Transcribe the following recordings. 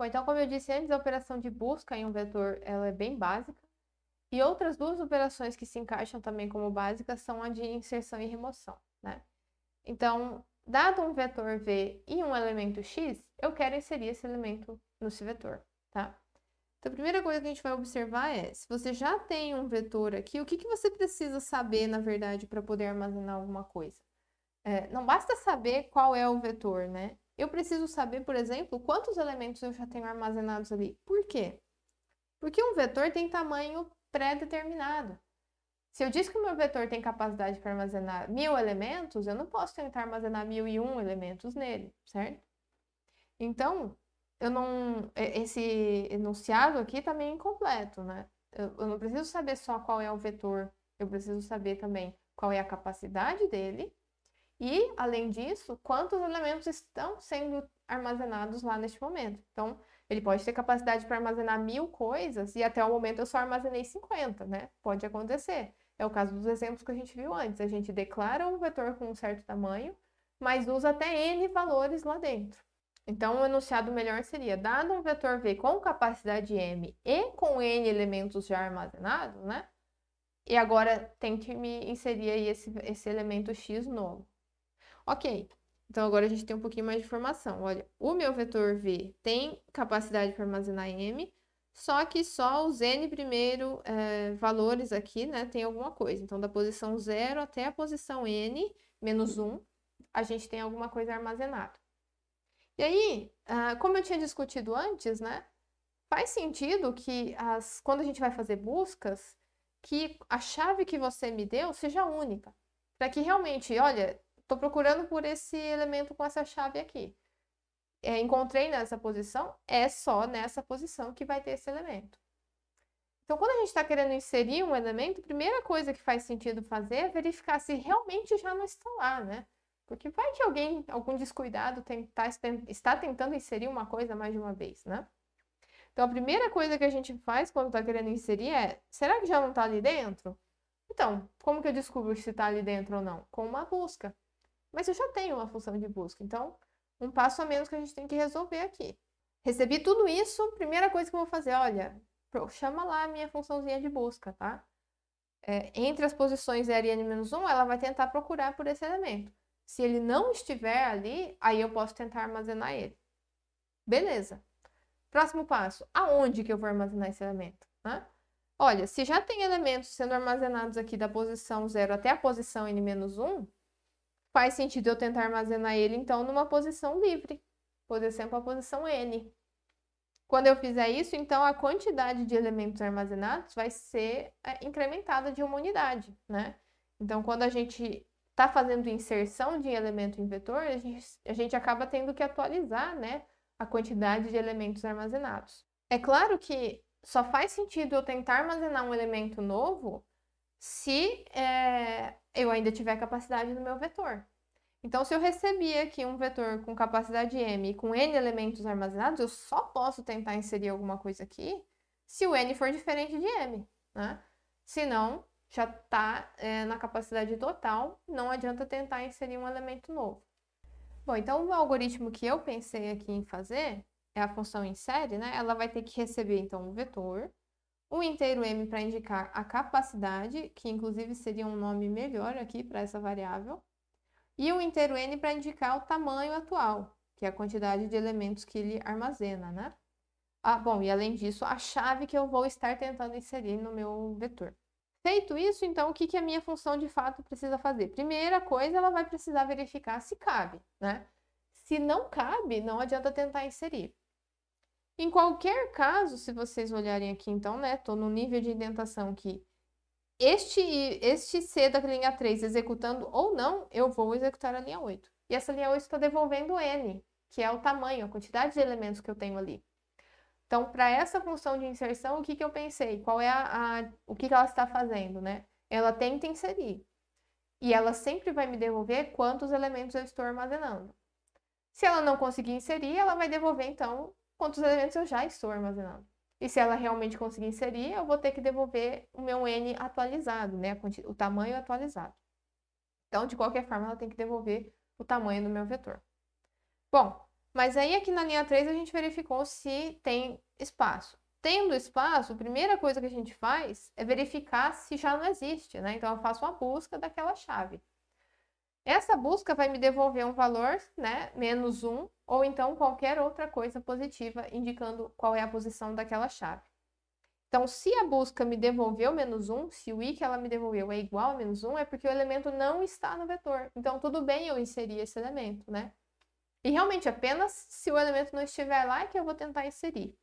Bom, então, como eu disse antes, a operação de busca em um vetor ela é bem básica. E outras duas operações que se encaixam também como básicas são a de inserção e remoção, né? Então, dado um vetor V e um elemento X, eu quero inserir esse elemento nesse vetor, tá? Então, a primeira coisa que a gente vai observar é, se você já tem um vetor aqui, o que, que você precisa saber, na verdade, para poder armazenar alguma coisa? É, não basta saber qual é o vetor, né? Eu preciso saber, por exemplo, quantos elementos eu já tenho armazenados ali. Por quê? Porque um vetor tem tamanho pré-determinado. Se eu disse que o meu vetor tem capacidade para armazenar mil elementos, eu não posso tentar armazenar mil e um elementos nele, certo? Então, eu não, esse enunciado aqui está meio incompleto, né? Eu, eu não preciso saber só qual é o vetor, eu preciso saber também qual é a capacidade dele e, além disso, quantos elementos estão sendo armazenados lá neste momento. Então, ele pode ter capacidade para armazenar mil coisas e até o momento eu só armazenei 50, né? Pode acontecer. É o caso dos exemplos que a gente viu antes. A gente declara um vetor com um certo tamanho, mas usa até N valores lá dentro. Então, o enunciado melhor seria, dado um vetor V com capacidade M e com N elementos já armazenados, né? E agora tem que me inserir aí esse, esse elemento X novo. Ok, então agora a gente tem um pouquinho mais de informação. Olha, o meu vetor V tem capacidade para armazenar M, só que só os N primeiro é, valores aqui, né, tem alguma coisa. Então da posição 0 até a posição N, menos 1, a gente tem alguma coisa armazenada. E aí, ah, como eu tinha discutido antes, né, faz sentido que as, quando a gente vai fazer buscas, que a chave que você me deu seja única. Para que realmente, olha, Estou procurando por esse elemento com essa chave aqui. É, encontrei nessa posição, é só nessa posição que vai ter esse elemento. Então, quando a gente está querendo inserir um elemento, a primeira coisa que faz sentido fazer é verificar se realmente já não está lá, né? Porque vai que alguém, algum descuidado, tá está tentando inserir uma coisa mais de uma vez, né? Então, a primeira coisa que a gente faz quando está querendo inserir é: será que já não está ali dentro? Então, como que eu descubro se está ali dentro ou não? Com uma busca. Mas eu já tenho uma função de busca, então um passo a menos que a gente tem que resolver aqui. Recebi tudo isso, primeira coisa que eu vou fazer, olha, chama lá a minha funçãozinha de busca, tá? É, entre as posições 0 e n-1, ela vai tentar procurar por esse elemento. Se ele não estiver ali, aí eu posso tentar armazenar ele. Beleza. Próximo passo, aonde que eu vou armazenar esse elemento? Né? Olha, se já tem elementos sendo armazenados aqui da posição 0 até a posição n-1, faz sentido eu tentar armazenar ele, então, numa posição livre, por exemplo, a posição N. Quando eu fizer isso, então, a quantidade de elementos armazenados vai ser é, incrementada de uma unidade, né? Então, quando a gente está fazendo inserção de elemento em vetor, a gente, a gente acaba tendo que atualizar, né, a quantidade de elementos armazenados. É claro que só faz sentido eu tentar armazenar um elemento novo se é, eu ainda tiver capacidade no meu vetor. Então, se eu recebi aqui um vetor com capacidade m e com n elementos armazenados, eu só posso tentar inserir alguma coisa aqui se o n for diferente de m, né? Senão, já está é, na capacidade total, não adianta tentar inserir um elemento novo. Bom, então o algoritmo que eu pensei aqui em fazer é a função insere, né? Ela vai ter que receber, então, um vetor, o inteiro M para indicar a capacidade, que inclusive seria um nome melhor aqui para essa variável. E o inteiro N para indicar o tamanho atual, que é a quantidade de elementos que ele armazena, né? Ah, bom, e além disso, a chave que eu vou estar tentando inserir no meu vetor. Feito isso, então, o que, que a minha função de fato precisa fazer? Primeira coisa, ela vai precisar verificar se cabe, né? Se não cabe, não adianta tentar inserir. Em qualquer caso, se vocês olharem aqui, então, né, tô no nível de indentação que este, este C da linha 3 executando ou não, eu vou executar a linha 8. E essa linha 8 está devolvendo N, que é o tamanho, a quantidade de elementos que eu tenho ali. Então, para essa função de inserção, o que, que eu pensei? Qual é a, a o que, que ela está fazendo, né? Ela tenta inserir. E ela sempre vai me devolver quantos elementos eu estou armazenando. Se ela não conseguir inserir, ela vai devolver, então, quantos elementos eu já estou armazenando. E se ela realmente conseguir inserir, eu vou ter que devolver o meu n atualizado, né? O tamanho atualizado. Então, de qualquer forma, ela tem que devolver o tamanho do meu vetor. Bom, mas aí aqui na linha 3 a gente verificou se tem espaço. Tendo espaço, a primeira coisa que a gente faz é verificar se já não existe, né? Então, eu faço uma busca daquela chave. Essa busca vai me devolver um valor, né, menos um, ou então qualquer outra coisa positiva, indicando qual é a posição daquela chave. Então, se a busca me devolveu menos um, se o i que ela me devolveu é igual a menos um, é porque o elemento não está no vetor. Então, tudo bem eu inserir esse elemento, né? E realmente, apenas se o elemento não estiver lá é que eu vou tentar inserir.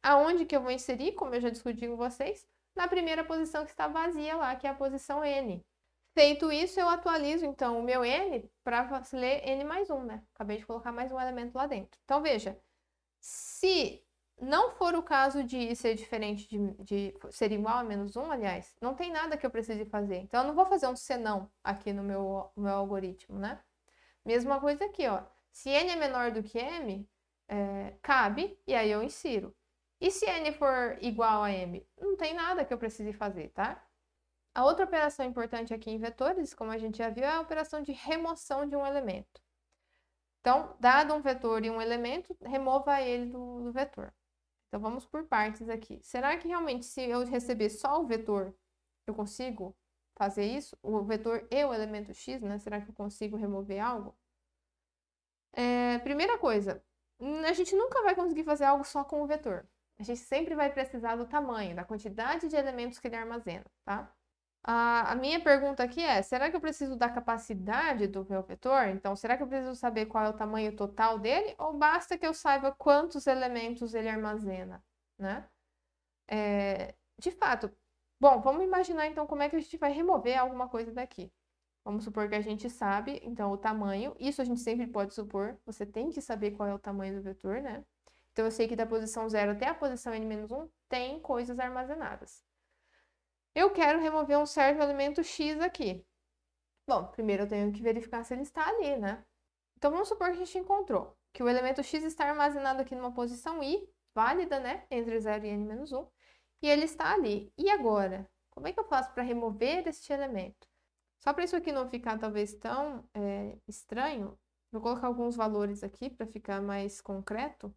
Aonde que eu vou inserir, como eu já discuti com vocês? Na primeira posição que está vazia lá, que é a posição n. Feito isso, eu atualizo então o meu n para ler n mais 1, né? Acabei de colocar mais um elemento lá dentro. Então veja, se não for o caso de ser diferente de, de, ser igual a menos 1, aliás, não tem nada que eu precise fazer. Então eu não vou fazer um senão aqui no meu, meu algoritmo, né? Mesma coisa aqui, ó. Se n é menor do que m, é, cabe, e aí eu insiro. E se n for igual a m? Não tem nada que eu precise fazer, tá? A outra operação importante aqui em vetores, como a gente já viu, é a operação de remoção de um elemento. Então, dado um vetor e um elemento, remova ele do, do vetor. Então, vamos por partes aqui. Será que realmente, se eu receber só o vetor, eu consigo fazer isso? O vetor e o elemento x, né? Será que eu consigo remover algo? É, primeira coisa, a gente nunca vai conseguir fazer algo só com o vetor. A gente sempre vai precisar do tamanho, da quantidade de elementos que ele armazena, tá? A, a minha pergunta aqui é: será que eu preciso da capacidade do meu vetor? Então, será que eu preciso saber qual é o tamanho total dele? Ou basta que eu saiba quantos elementos ele armazena? Né? É, de fato, bom, vamos imaginar então como é que a gente vai remover alguma coisa daqui. Vamos supor que a gente sabe, então, o tamanho. Isso a gente sempre pode supor. Você tem que saber qual é o tamanho do vetor, né? Então, eu sei que da posição 0 até a posição n-1 tem coisas armazenadas. Eu quero remover um certo elemento X aqui. Bom, primeiro eu tenho que verificar se ele está ali, né? Então vamos supor que a gente encontrou que o elemento X está armazenado aqui numa posição I, válida, né? Entre 0 e n-1, e ele está ali. E agora? Como é que eu faço para remover este elemento? Só para isso aqui não ficar talvez tão é, estranho, vou colocar alguns valores aqui para ficar mais concreto.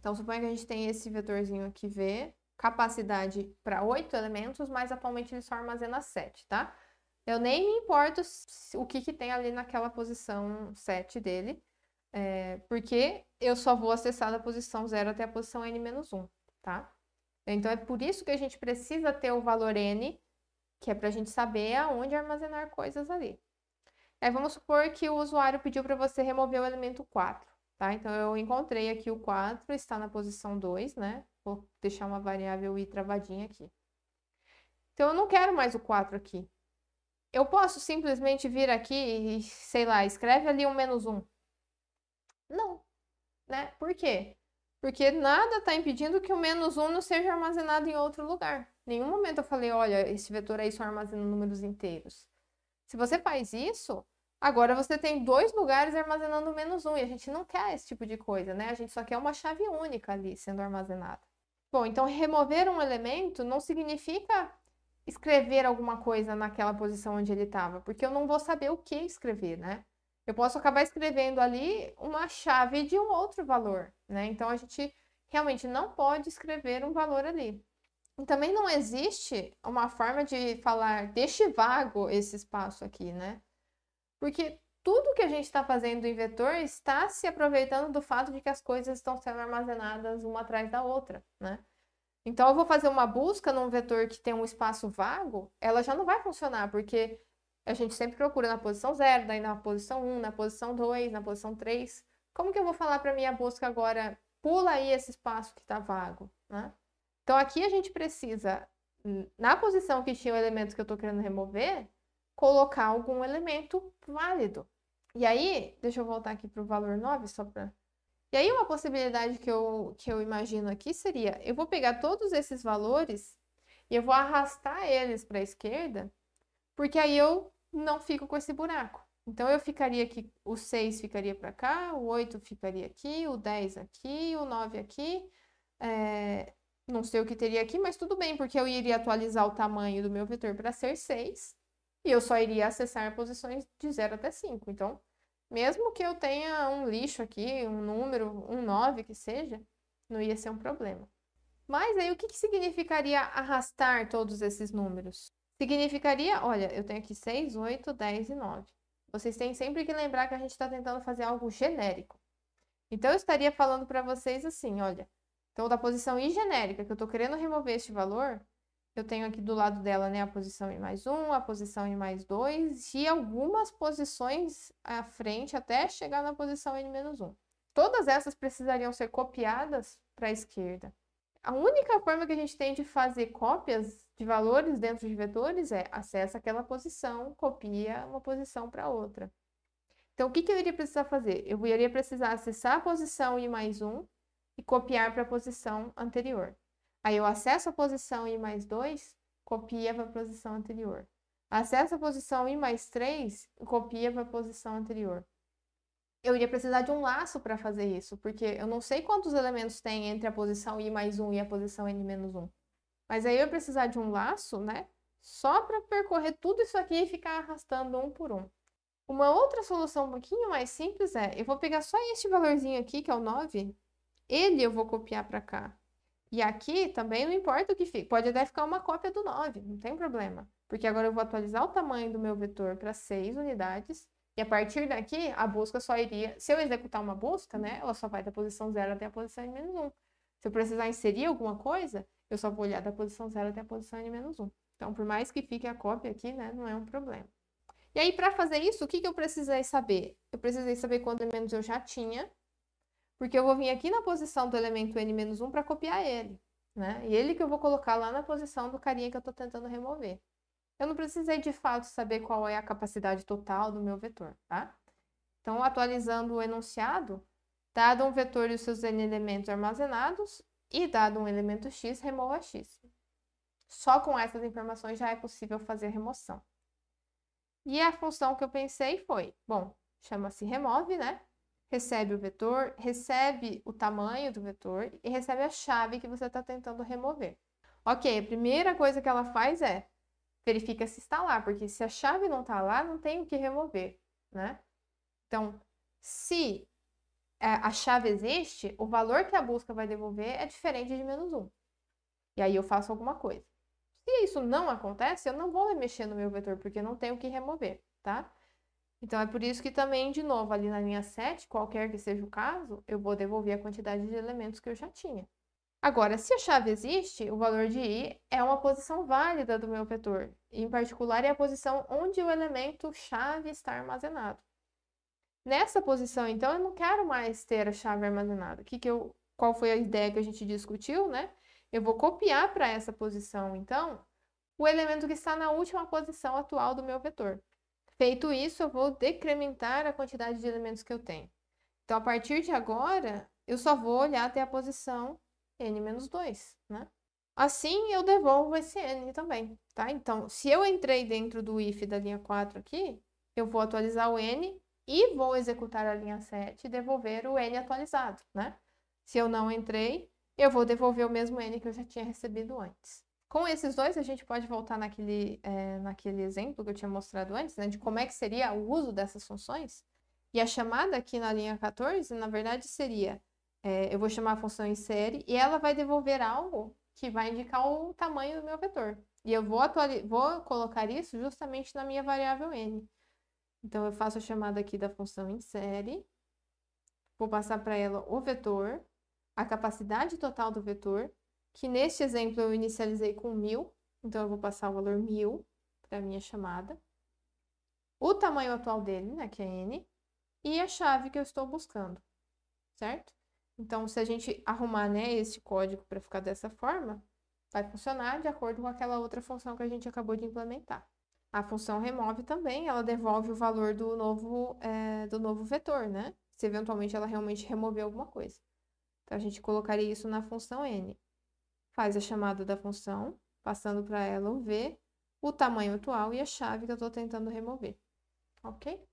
Então, suponha que a gente tem esse vetorzinho aqui, V, capacidade para oito elementos, mas atualmente ele só armazena sete, tá? Eu nem me importo o que, que tem ali naquela posição 7 dele, é, porque eu só vou acessar da posição 0 até a posição n-1, tá? Então é por isso que a gente precisa ter o valor n, que é para a gente saber aonde armazenar coisas ali. Aí vamos supor que o usuário pediu para você remover o elemento 4, tá? Então eu encontrei aqui o 4, está na posição 2, né? Vou deixar uma variável i travadinha aqui. Então, eu não quero mais o 4 aqui. Eu posso simplesmente vir aqui e, sei lá, escreve ali um menos 1. Não. Né? Por quê? Porque nada está impedindo que o menos 1 não seja armazenado em outro lugar. Em nenhum momento eu falei, olha, esse vetor aí só armazena números inteiros. Se você faz isso, agora você tem dois lugares armazenando menos um. E a gente não quer esse tipo de coisa, né? A gente só quer uma chave única ali sendo armazenada. Bom, então remover um elemento não significa escrever alguma coisa naquela posição onde ele estava, porque eu não vou saber o que escrever, né? Eu posso acabar escrevendo ali uma chave de um outro valor, né? Então a gente realmente não pode escrever um valor ali. E também não existe uma forma de falar, deixe vago esse espaço aqui, né? Porque tudo que a gente está fazendo em vetor está se aproveitando do fato de que as coisas estão sendo armazenadas uma atrás da outra, né? Então, eu vou fazer uma busca num vetor que tem um espaço vago, ela já não vai funcionar, porque a gente sempre procura na posição 0, daí na posição 1, um, na posição 2, na posição 3. Como que eu vou falar para minha busca agora, pula aí esse espaço que está vago, né? Então, aqui a gente precisa, na posição que tinha o elemento que eu estou querendo remover, colocar algum elemento válido, e aí, deixa eu voltar aqui para o valor 9, só para. E aí, uma possibilidade que eu, que eu imagino aqui seria: eu vou pegar todos esses valores e eu vou arrastar eles para a esquerda, porque aí eu não fico com esse buraco. Então, eu ficaria aqui, o 6 ficaria para cá, o 8 ficaria aqui, o 10 aqui, o 9 aqui. É... Não sei o que teria aqui, mas tudo bem, porque eu iria atualizar o tamanho do meu vetor para ser 6 e eu só iria acessar posições de 0 até 5. Então, mesmo que eu tenha um lixo aqui, um número, um 9 que seja, não ia ser um problema. Mas aí o que, que significaria arrastar todos esses números? Significaria, olha, eu tenho aqui 6, 8, 10 e 9. Vocês têm sempre que lembrar que a gente está tentando fazer algo genérico. Então, eu estaria falando para vocês assim, olha, então da posição i genérica, que eu estou querendo remover este valor, eu tenho aqui do lado dela né, a posição em mais um, a posição em mais dois e algumas posições à frente até chegar na posição N menos um. Todas essas precisariam ser copiadas para a esquerda. A única forma que a gente tem de fazer cópias de valores dentro de vetores é acessa aquela posição, copia uma posição para outra. Então, o que, que eu iria precisar fazer? Eu iria precisar acessar a posição I mais um e copiar para a posição anterior. Aí eu acesso a posição I mais 2, copia para a posição anterior. Acesso a posição I mais 3, copia para a posição anterior. Eu iria precisar de um laço para fazer isso, porque eu não sei quantos elementos tem entre a posição I mais 1 e a posição N menos 1. Mas aí eu ia precisar de um laço, né? Só para percorrer tudo isso aqui e ficar arrastando um por um. Uma outra solução um pouquinho mais simples é, eu vou pegar só este valorzinho aqui, que é o 9, ele eu vou copiar para cá. E aqui também não importa o que fica, pode até ficar uma cópia do 9, não tem problema. Porque agora eu vou atualizar o tamanho do meu vetor para 6 unidades, e a partir daqui a busca só iria, se eu executar uma busca, né, ela só vai da posição 0 até a posição n menos 1. Se eu precisar inserir alguma coisa, eu só vou olhar da posição 0 até a posição n menos 1. Então, por mais que fique a cópia aqui, né, não é um problema. E aí, para fazer isso, o que, que eu precisei saber? Eu precisei saber quanto menos eu já tinha, porque eu vou vir aqui na posição do elemento N-1 para copiar ele. Né? E ele que eu vou colocar lá na posição do carinha que eu estou tentando remover. Eu não precisei de fato saber qual é a capacidade total do meu vetor, tá? Então, atualizando o enunciado, dado um vetor e os seus n elementos armazenados, e dado um elemento x, remova x. Só com essas informações já é possível fazer a remoção. E a função que eu pensei foi, bom, chama-se remove, né? recebe o vetor, recebe o tamanho do vetor e recebe a chave que você está tentando remover. Ok, a primeira coisa que ela faz é verifica se está lá, porque se a chave não está lá, não tem o que remover, né? Então, se é, a chave existe, o valor que a busca vai devolver é diferente de menos um. E aí eu faço alguma coisa. Se isso não acontece, eu não vou mexer no meu vetor, porque não tem o que remover, tá? Então, é por isso que também, de novo, ali na linha 7, qualquer que seja o caso, eu vou devolver a quantidade de elementos que eu já tinha. Agora, se a chave existe, o valor de i é uma posição válida do meu vetor. Em particular, é a posição onde o elemento chave está armazenado. Nessa posição, então, eu não quero mais ter a chave armazenada. Que que eu, qual foi a ideia que a gente discutiu, né? Eu vou copiar para essa posição, então, o elemento que está na última posição atual do meu vetor. Feito isso, eu vou decrementar a quantidade de elementos que eu tenho. Então, a partir de agora, eu só vou olhar até a posição n-2, né? Assim, eu devolvo esse n também, tá? Então, se eu entrei dentro do if da linha 4 aqui, eu vou atualizar o n e vou executar a linha 7 e devolver o n atualizado, né? Se eu não entrei, eu vou devolver o mesmo n que eu já tinha recebido antes. Com esses dois, a gente pode voltar naquele, é, naquele exemplo que eu tinha mostrado antes, né, de como é que seria o uso dessas funções. E a chamada aqui na linha 14, na verdade, seria, é, eu vou chamar a função insere e ela vai devolver algo que vai indicar o tamanho do meu vetor. E eu vou, vou colocar isso justamente na minha variável n. Então, eu faço a chamada aqui da função insere, vou passar para ela o vetor, a capacidade total do vetor, que neste exemplo eu inicializei com 1.000, então eu vou passar o valor 1.000 para a minha chamada, o tamanho atual dele, né, que é n, e a chave que eu estou buscando, certo? Então, se a gente arrumar né, este código para ficar dessa forma, vai funcionar de acordo com aquela outra função que a gente acabou de implementar. A função remove também, ela devolve o valor do novo, é, do novo vetor, né? Se eventualmente ela realmente remover alguma coisa. Então, a gente colocaria isso na função n faz a chamada da função, passando para ela o v, o tamanho atual e a chave que eu estou tentando remover, ok?